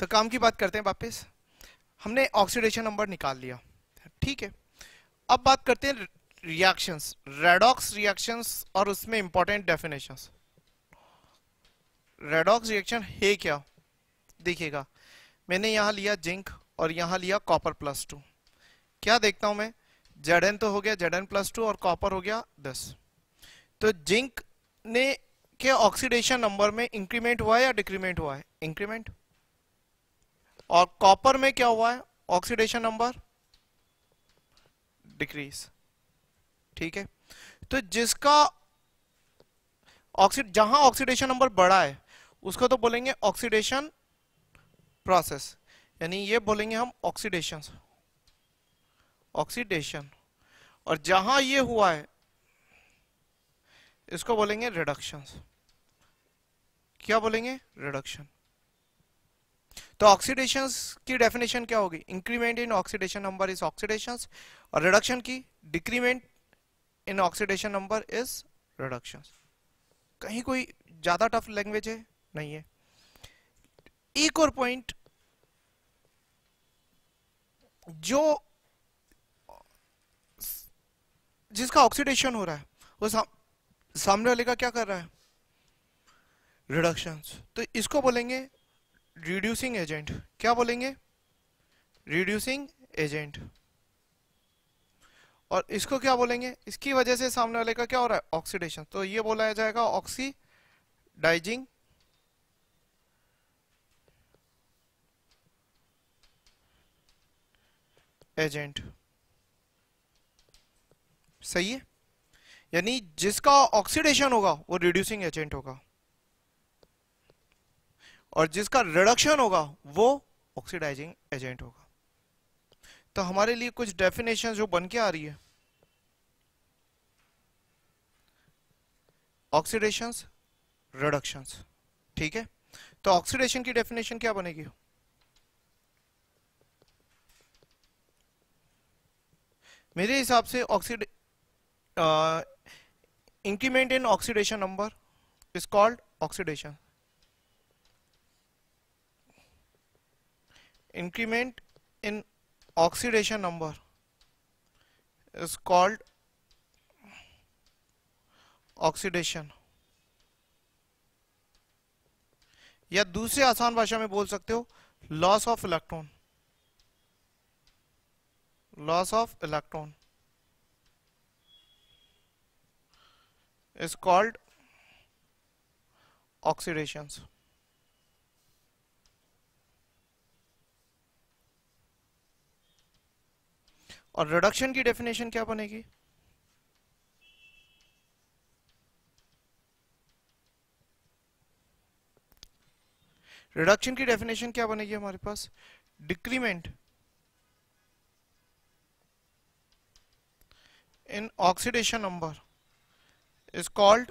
तो काम की बात करते हैं वापस हमने ऑक्सीडेशन नंबर निकाल लिया ठीक है अब बात करते हैं रिएक्शंस रेडॉक्स रिएक्शंस और उसमें इंपॉर्टेंट डेफिनेशंस रेडॉक्स रिएक्शन है क्या देखिएगा मैंने यहां लिया जिंक और यहाँ लिया कॉपर प्लस टू क्या देखता हूं मैं जेडन तो हो गया जेडन प्लस टू और कॉपर हो गया दस तो जिंक ने के ऑक्सीडेशन नंबर में इंक्रीमेंट हुआ है या डिक्रीमेंट हुआ है इंक्रीमेंट और कॉपर में क्या हुआ है ऑक्सीडेशन नंबर डिक्रीज ठीक है तो जिसका ऑक्सीड जहां ऑक्सीडेशन नंबर बढ़ा है उसको तो बोलेंगे ऑक्सीडेशन प्रोसेस यानी ये बोलेंगे हम ऑक्सीडेशन ऑक्सीडेशन और जहां ये हुआ है इसको बोलेंगे रिडक्शन क्या बोलेंगे रिडक्शन तो ऑक्सीडेशन की डेफिनेशन क्या होगी increment in oxidation number is oxidation और रिडक्शन की decrement in oxidation number is reduction कहीं कोई ज्यादा टफ लैंग्वेज है नहीं है एक और पॉइंट जो जिसका ऑक्सीडेशन हो रहा है वो सामने वाले का क्या कर रहा है रिडक्शन तो इसको बोलेंगे रिड्यूसिंग एजेंट क्या बोलेंगे रिड्यूसिंग एजेंट और इसको क्या बोलेंगे इसकी वजह से सामने वाले का क्या हो रहा है ऑक्सीडेशन तो ये बोला जाएगा ऑक्सीडाइजिंग एजेंट सही है यानी जिसका ऑक्सीडेशन होगा वो रिड्यूसिंग एजेंट होगा और जिसका रिडक्शन होगा वो ऑक्सीडाइजिंग एजेंट होगा तो हमारे लिए कुछ डेफिनेशन जो बन के आ रही है ऑक्सीडेशन रिडक्शन ठीक है तो ऑक्सीडेशन की डेफिनेशन क्या बनेगी मेरे हिसाब से oxide increment in oxidation number is called oxidation increment in oxidation number is called oxidation या दूसरे आसान भाषा में बोल सकते हो loss of electron loss of electron is called oxidation और रिडक्शन की डेफिनेशन क्या बनेगी रिडक्शन की डेफिनेशन क्या बनेगी हमारे पास decrement in oxidation number is called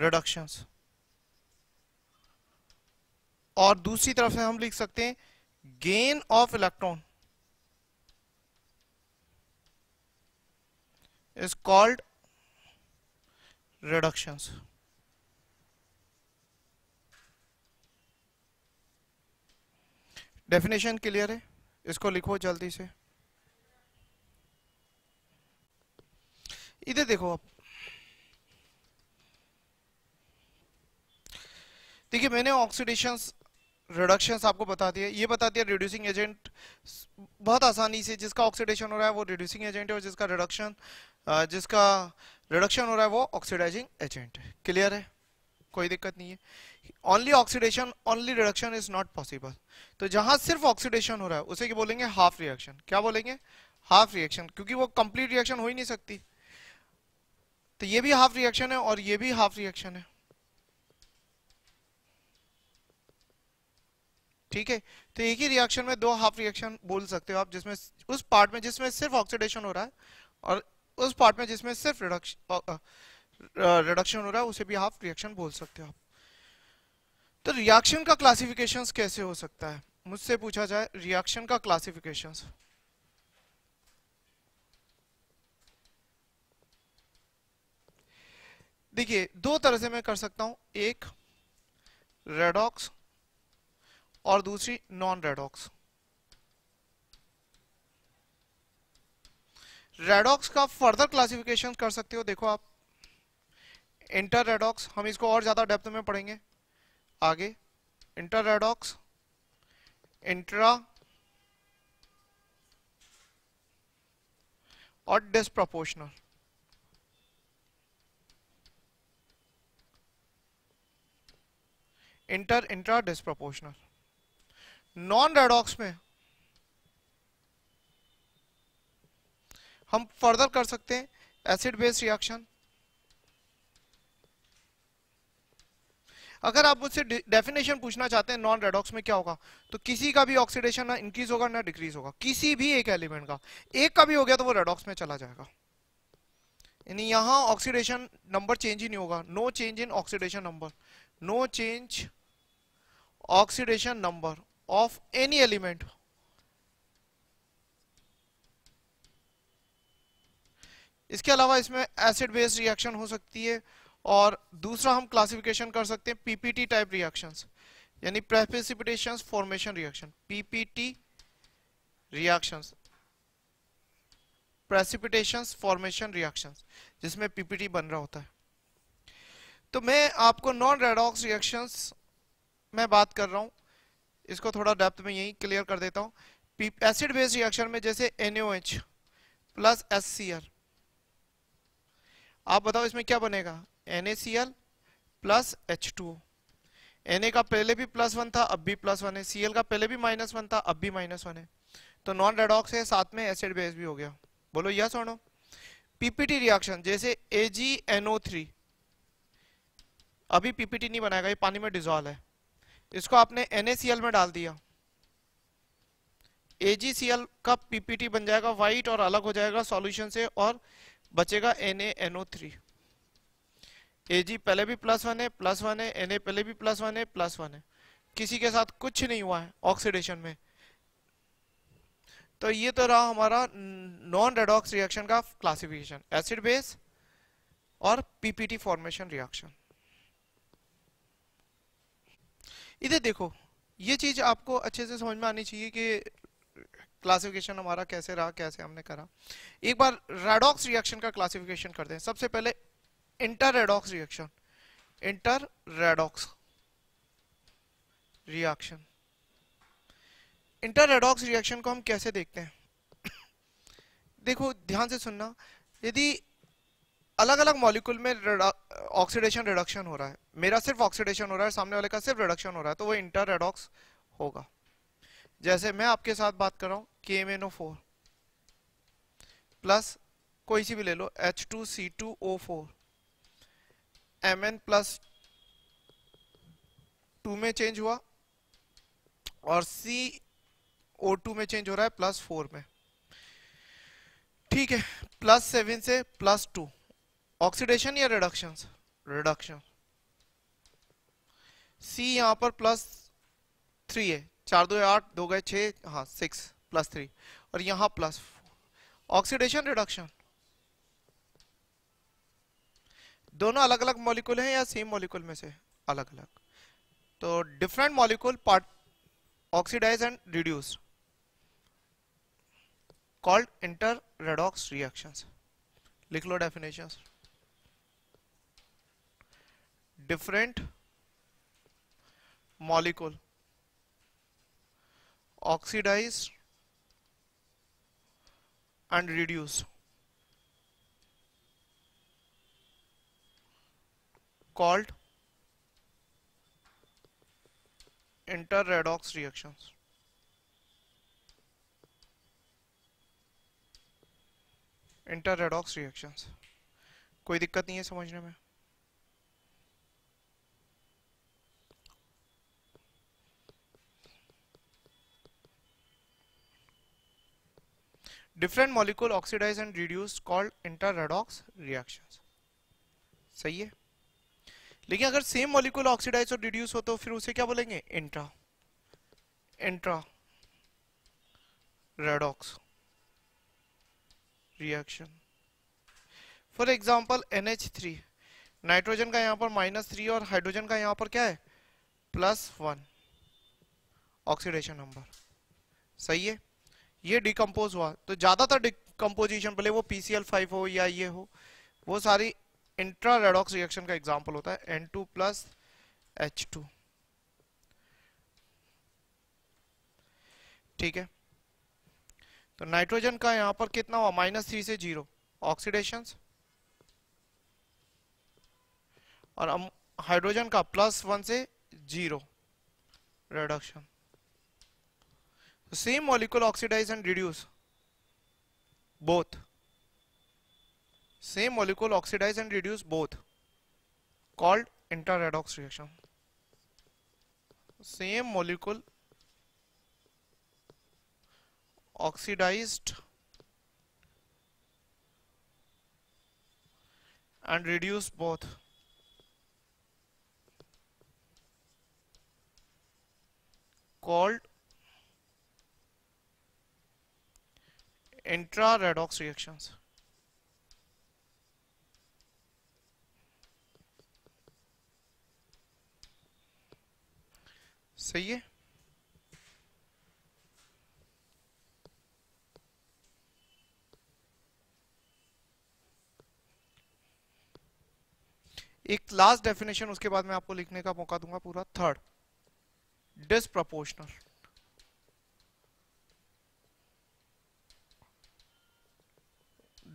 reduction और दूसरी तरफ से हम लिख सकते हैं gain of electron is called reductions definition clear है इसको लिखो जल्दी से इधर देखो आप देखिए मैंने ऑक्सीडेशन रिडक्शन आपको बता दिया ये बता दिया रिड्यूसिंग एजेंट बहुत आसानी से जिसका ऑक्सीडेशन हो रहा है वो रिड्यूसिंग एजेंट है और जिसका रिडक्शन जिसका रिडक्शन हो रहा है वो ऑक्सीडाइजिंग एजेंट है क्लियर है कोई दिक्कत नहीं है only oxidation only reduction is not possible तो जहां सिर्फ ऑक्सीडेशन हो रहा है उसे क्या बोलेंगे हाफ रिएक्शन क्या बोलेंगे हाफ रिएक्शन क्योंकि वो कंप्लीट रिएक्शन हो ही नहीं सकती तो ये भी हाफ रिएक्शन है और ये भी हाफ रिएक्शन है ठीक है तो एक ही रिएक्शन में दो हाफ रिएक्शन बोल सकते हो आप जिसमें उस पार्ट में जिसमें सिर्फ ऑक्सीडेशन हो रहा है और उस पार्ट में जिसमें सिर्फ रिडक्शन रिडक्शन हो रहा है उसे भी हाफ रिएक्शन बोल सकते हो आप तो रिएक्शन का क्लासिफिकेशन कैसे हो सकता है मुझसे पूछा जाए रिएक्शन का क्लासिफिकेशन देखिए दो तरह से मैं कर सकता हूं एक रेडॉक्स और दूसरी नॉन रेडॉक्स रेडॉक्स का फर्दर क्लासिफिकेशन कर सकते हो देखो आप इंटर रेडॉक्स हम इसको और ज़्यादा डेप्थ में पढ़ेंगे आगे इंटर रेडॉक्स इंट्रा और disproportional inter intra disproportional non redox में हम फर्दर कर सकते हैं एसिड बेस रिएक्शन अगर आप मुझसे डेफिनेशन पूछना चाहते हैं नॉन रेडॉक्स में क्या होगा तो किसी का भी ऑक्सीडेशन ना इंक्रीज होगा ना डिक्रीज होगा किसी भी एक एलिमेंट का एक का भी हो गया तो वो रेडॉक्स में चला जाएगा यानी यहां ऑक्सीडेशन नंबर चेंज ही नहीं होगा no change in oxidation number no change oxidation number of any element इसके अलावा इसमें एसिड बेस रिएक्शन हो सकती है और दूसरा हम क्लासिफिकेशन कर सकते हैं पीपीटी टाइप रिएक्शन यानी precipitation formation reaction PPT reaction precipitation formation reaction जिसमें पीपीटी बन रहा होता है तो मैं आपको नॉन रेडॉक्स रिएक्शंस में बात कर रहा हूं इसको थोड़ा डेप्थ में यही क्लियर कर देता हूँ एसिड बेस रिएक्शन में जैसे N O plus S C R आप बताओ इसमें क्या बनेगा N A C L plus H two N A का पहले भी प्लस वन था अब भी प्लस वन है सी एल का पहले भी माइनस वन था अब भी माइनस वन है तो नॉन रेडॉक्स है साथ में एसिड बेस भी हो गया बोलो यस और नो पीपीटी रिएक्शन जैसे ए जी थ्री अभी पीपीटी नहीं बनाएगा ये पानी में डिजॉल्व है इसको आपने एन ए सी एल में डाल दिया AgCl का पीपीटी बन जाएगा वाइट और अलग हो जाएगा सॉल्यूशन से और बचेगा N A N O three A G पहले भी प्लस वन है प्लस वन है एन ए पहले भी प्लस वन है प्लस वन है किसी के साथ कुछ नहीं हुआ है ऑक्सीडेशन में तो ये तो रहा हमारा नॉन रेडॉक्स रिएक्शन का क्लासिफिकेशन एसिड बेस और पीपीटी फॉर्मेशन रिएक्शन इधर देखो ये चीज आपको अच्छे से समझ में आनी चाहिए कि क्लासिफिकेशन हमारा कैसे रहा कैसे हमने करा एक बार रेडॉक्स रिएक्शन का क्लासिफिकेशन करते हैं सबसे पहले inter redox reaction inter redox reaction inter redox reaction को हम कैसे देखते हैं देखो ध्यान से सुनना यदि अलग अलग मॉलिक्यूल में ऑक्सीडेशन रिडक्शन हो रहा है मेरा सिर्फ ऑक्सीडेशन हो रहा है सामने वाले का सिर्फ रिडक्शन हो रहा है तो वो इंटर रेडॉक्स होगा जैसे मैं आपके साथ बात कर रहा हूं K M N O four plus कोई सी भी ले लो H two C two O four M N plus two में चेंज हुआ और सी ओ टू में चेंज हो रहा है प्लस फोर में ठीक है प्लस सेवन से प्लस टू ऑक्सीडेशन या रिडक्शन रिडक्शन सी यहां पर प्लस थ्री है चार दो आठ दो गए छः हाँ सिक्स प्लस थ्री और यहां प्लस ऑक्सीडेशन रिडक्शन दोनों अलग अलग मॉलिक्यूल हैं या सेम मॉलिक्यूल में से अलग अलग तो different molecule part oxidise and reduce called inter redox reaction लिख लो definition different molecule oxidized and reduced. called inter-redox reactions. Inter redox reactions कोई दिक्कत नहीं है समझने में different molecule oxidize and reduce called inter reactions सही है लेकिन अगर सेम मॉलिक्यूल ऑक्सीडाइज और रिड्यूस हो तो फिर उसे क्या बोलेंगे intra intra redox reaction for example H three nitrogen का यहाँ पर माइनस थ्री और हाइड्रोजन का यहाँ पर क्या है प्लस वन ऑक्सीडेशन नंबर सही है ये डिकम्पोज हुआ तो ज़्यादातर डिकम्पोजिशन भले वो पीसीएल फाइव हो या ये हो वो सारी इंट्रा रेडॉक्स रिएक्शन का एग्जाम्पल होता है N two plus H two ठीक है तो नाइट्रोजन का यहां पर कितना हुआ माइनस थ्री से जीरो ऑक्सीडेशन और हाइड्रोजन का प्लस वन से zero reduction same molecule oxidize and reduce both same molecule oxidize and reduce both called interredox reaction same molecule oxidized and reduce both called intra redox reactions. सही है एक last definition उसके बाद मैं आपको लिखने का मौका दूंगा पूरा थर्ड डिस्प्रपोर्शनल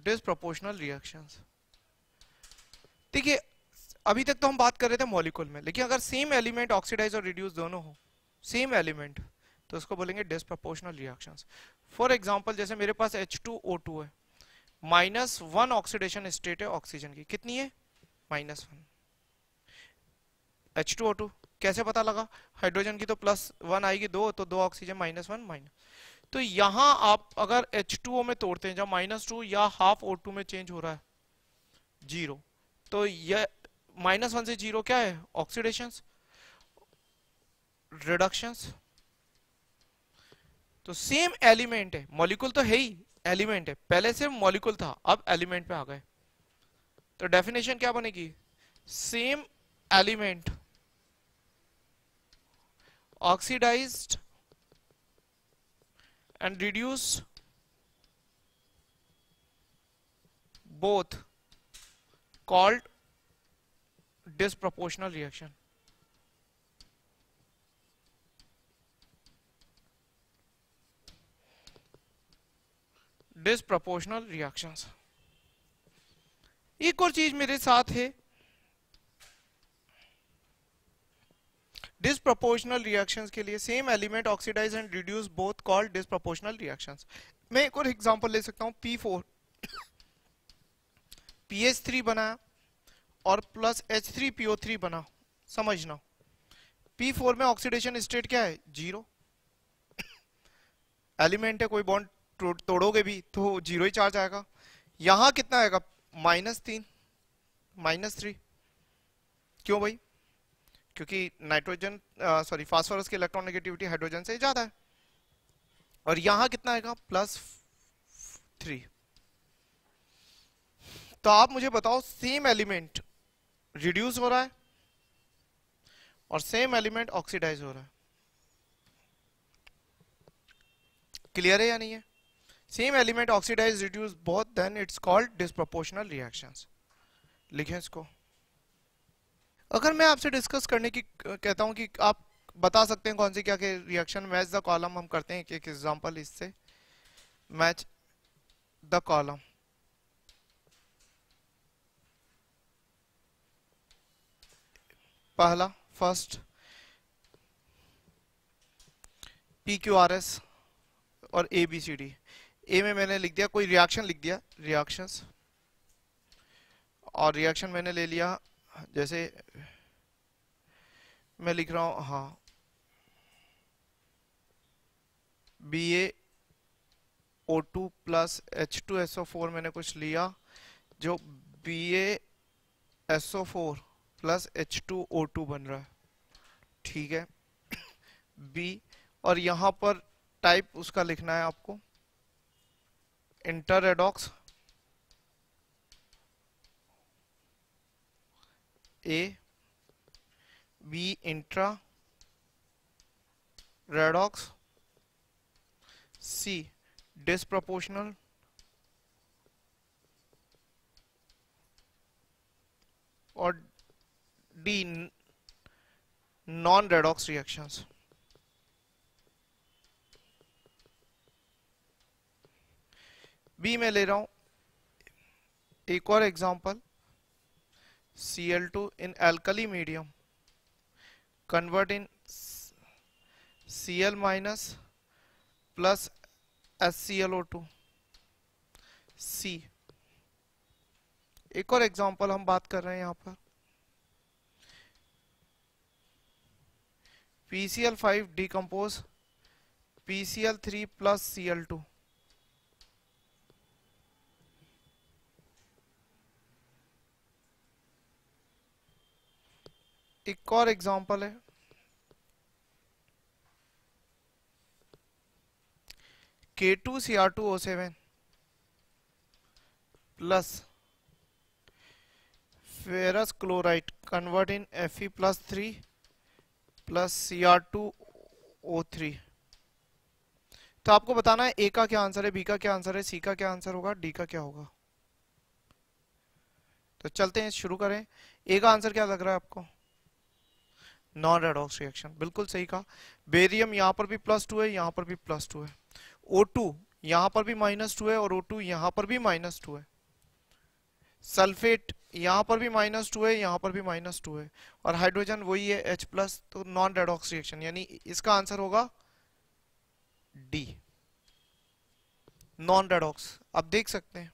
डिसप्रोपोर्शनल रिएक्शंस देखिए अभी तक तो हम बात कर रहे थे मॉलिक्यूल में लेकिन अगर सेम एलिमेंट ऑक्सीडाइज और रिड्यूस दोनों हो सेम एलिमेंट तो उसको बोलेंगे डिसप्रोपोर्शनल रिएक्शंस फॉर एग्जांपल जैसे मेरे पास H2O2 है माइनस वन ऑक्सीडेशन स्टेट है ऑक्सीजन की कितनी है माइनस वन एच कैसे पता लगा हाइड्रोजन की तो प्लस वन आएगी दो तो दो ऑक्सीजन माइनस वन माइनस तो यहां आप अगर H2O में तोड़ते हैं जब माइनस टू या हाफ ओ टू में चेंज हो रहा है जीरो तो यह माइनस वन से जीरो क्या है ऑक्सीडेशन रिडक्शन तो सेम एलिमेंट है मॉलिक्यूल तो है ही एलिमेंट है पहले से मॉलिक्यूल था अब एलिमेंट में आ गए तो डेफिनेशन क्या बनेगी same element oxidised and reduce both called disproportional reaction. disproportional reactions एक और चीज मेरे साथ है डिसप्रोपोर्शनल रिएक्शंस के लिए same element oxidise and reduce both called disproportional reactions मैं एक और एग्जांपल ले सकता हूँ P four P H three बना और plus H three P O three बना समझना पी फोर में ऑक्सीडेशन स्टेट क्या है जीरो एलिमेंट है कोई बॉन्ड तो, तोड़ोगे भी तो जीरो ही चार्ज आएगा यहां कितना आएगा माइनस तीन माइनस थ्री क्यों भाई क्योंकि नाइट्रोजन सॉरी फास्फोरस की इलेक्ट्रॉन नेगेटिविटी हाइड्रोजन से ज्यादा है और यहां कितना आएगा प्लस थ्री तो आप मुझे बताओ सेम एलिमेंट रिड्यूस हो रहा है और सेम एलिमेंट ऑक्सीडाइज हो रहा है क्लियर है या नहीं है same element oxidise reduce both then it's called disproportional reactions लिखें इसको अगर मैं आपसे डिस्कस करने की कहता हूँ कि आप बता सकते हैं कौन से क्या के रिएक्शन मैच द कॉलम हम करते हैं एक एग्जाम्पल इससे मैच द कॉलम पहला first P Q R S और A B C D A में मैंने लिख दिया कोई रिएक्शन लिख दिया रिएक्शंस और रिएक्शन मैंने ले लिया जैसे मैं लिख रहा हूं हाँ B A O two plus H two S O four मैंने कुछ लिया जो B S O four plus H two O two बन रहा है ठीक है बी और यहां पर टाइप उसका लिखना है आपको inter redox A, B intra redox, C disproportional, और D non-redox reactions. बी में ले रहा हूं एक और example Cl2 in alkali medium convert in Cl minus plus HClO2 C एक और एग्जांपल हम बात कर रहे हैं यहाँ पर PCl5 decompose PCl3 plus Cl2 एक और एग्जांपल है K two C R two O seven plus ferrous chloride convert in F E plus three plus C R two O three तो आपको बताना है ए का क्या आंसर है बी का क्या आंसर है सी का क्या आंसर होगा डी का क्या होगा तो चलते हैं शुरू करें ए का आंसर क्या लग रहा है आपको नॉन रेडॉक्स रिएक्शन बिल्कुल सही कहा बेरियम यहाँ पर भी प्लस टू है यहाँ पर भी प्लस टू है ओ टू यहाँ पर भी माइनस टू है और ओ टू यहाँ पर भी माइनस टू है सल्फेट यहाँ पर भी माइनस टू है यहाँ पर भी माइनस टू है और हाइड्रोजन वही है एच प्लस तो नॉन रेडॉक्स रिएक्शन यानी इसका आंसर होगा डी नॉन रेडॉक्स आप देख सकते हैं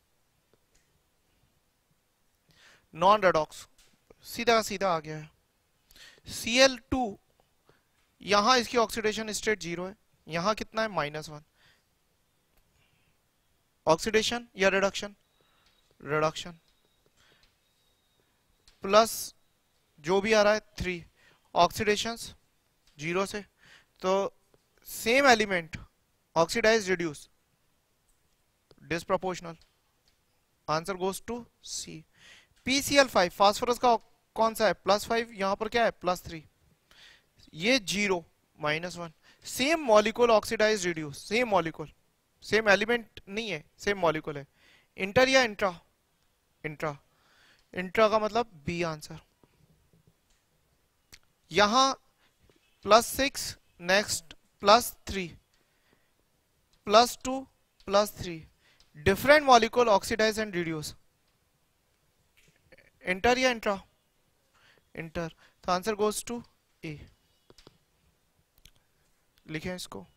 नॉन रेडॉक्स सीधा सीधा आ गया है सी एल टू यहां इसकी ऑक्सीडेशन स्टेट जीरो है यहां कितना है माइनस वन ऑक्सीडेशन या रिडक्शन रिडक्शन प्लस जो भी आ रहा है थ्री ऑक्सीडेशन जीरो से तो same element oxidise reduce disproportional answer goes to C P C L five phosphorus का कौन सा है प्लस फाइव यहां पर क्या है प्लस थ्री ये zero minus one same molecule oxidise reduce same molecule same element नहीं है सेम मॉलिकुल है इंटर या इंट्रा इंट्रा इंट्रा का मतलब बी आंसर यहां plus six next plus three plus two plus three different molecule oxidise and reduce inter या intra inter तो answer goes to A लिखें इसको